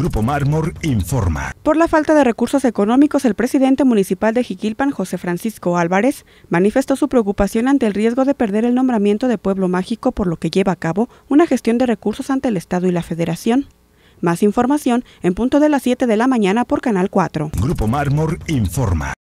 Grupo Mármor informa. Por la falta de recursos económicos, el presidente municipal de Jiquilpan, José Francisco Álvarez, manifestó su preocupación ante el riesgo de perder el nombramiento de Pueblo Mágico, por lo que lleva a cabo una gestión de recursos ante el Estado y la Federación. Más información en punto de las 7 de la mañana por Canal 4. Grupo Mármor informa.